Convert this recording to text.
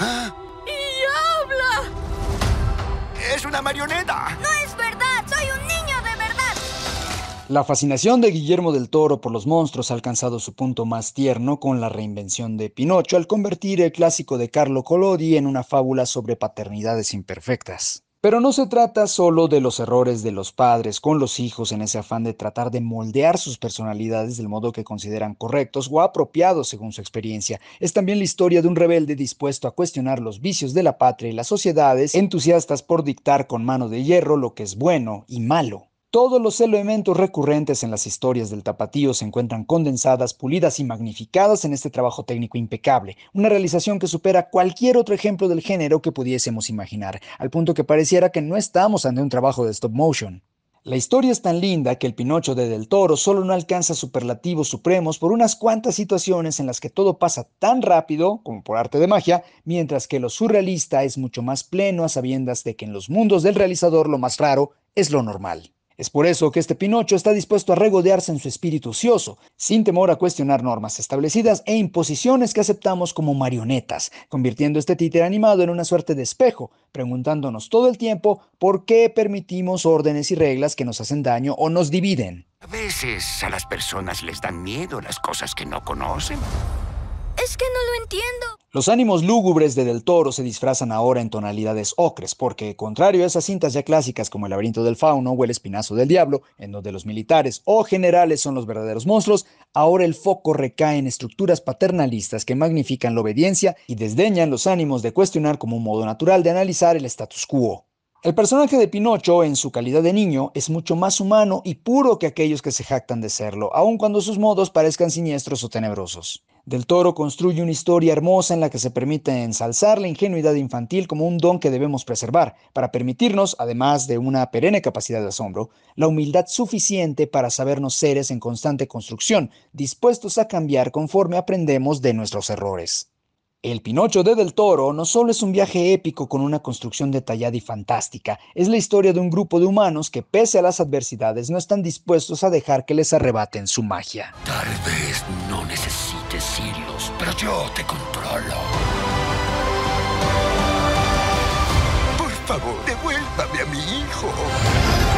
¡Y habla! ¡Es una marioneta! ¡No es verdad! ¡Soy un niño de verdad! La fascinación de Guillermo del Toro por los monstruos ha alcanzado su punto más tierno con la reinvención de Pinocho al convertir el clásico de Carlo Collodi en una fábula sobre paternidades imperfectas. Pero no se trata solo de los errores de los padres con los hijos en ese afán de tratar de moldear sus personalidades del modo que consideran correctos o apropiados según su experiencia. Es también la historia de un rebelde dispuesto a cuestionar los vicios de la patria y las sociedades, entusiastas por dictar con mano de hierro lo que es bueno y malo. Todos los elementos recurrentes en las historias del tapatío se encuentran condensadas, pulidas y magnificadas en este trabajo técnico impecable, una realización que supera cualquier otro ejemplo del género que pudiésemos imaginar, al punto que pareciera que no estamos ante un trabajo de stop motion. La historia es tan linda que el Pinocho de Del Toro solo no alcanza superlativos supremos por unas cuantas situaciones en las que todo pasa tan rápido, como por arte de magia, mientras que lo surrealista es mucho más pleno a sabiendas de que en los mundos del realizador lo más raro es lo normal. Es por eso que este Pinocho está dispuesto a regodearse en su espíritu ocioso, sin temor a cuestionar normas establecidas e imposiciones que aceptamos como marionetas, convirtiendo este títer animado en una suerte de espejo, preguntándonos todo el tiempo por qué permitimos órdenes y reglas que nos hacen daño o nos dividen. A veces a las personas les dan miedo las cosas que no conocen. Es que no lo entiendo. Los ánimos lúgubres de Del Toro se disfrazan ahora en tonalidades ocres, porque, contrario a esas cintas ya clásicas como El laberinto del fauno o El espinazo del diablo, en donde los militares o generales son los verdaderos monstruos, ahora el foco recae en estructuras paternalistas que magnifican la obediencia y desdeñan los ánimos de cuestionar como un modo natural de analizar el status quo. El personaje de Pinocho, en su calidad de niño, es mucho más humano y puro que aquellos que se jactan de serlo, aun cuando sus modos parezcan siniestros o tenebrosos. Del Toro construye una historia hermosa en la que se permite ensalzar la ingenuidad infantil como un don que debemos preservar, para permitirnos, además de una perenne capacidad de asombro, la humildad suficiente para sabernos seres en constante construcción, dispuestos a cambiar conforme aprendemos de nuestros errores. El Pinocho de Del Toro no solo es un viaje épico con una construcción detallada y fantástica, es la historia de un grupo de humanos que pese a las adversidades no están dispuestos a dejar que les arrebaten su magia. Tal vez no necesites irlos, pero yo te controlo. Por favor, devuélvame a mi hijo.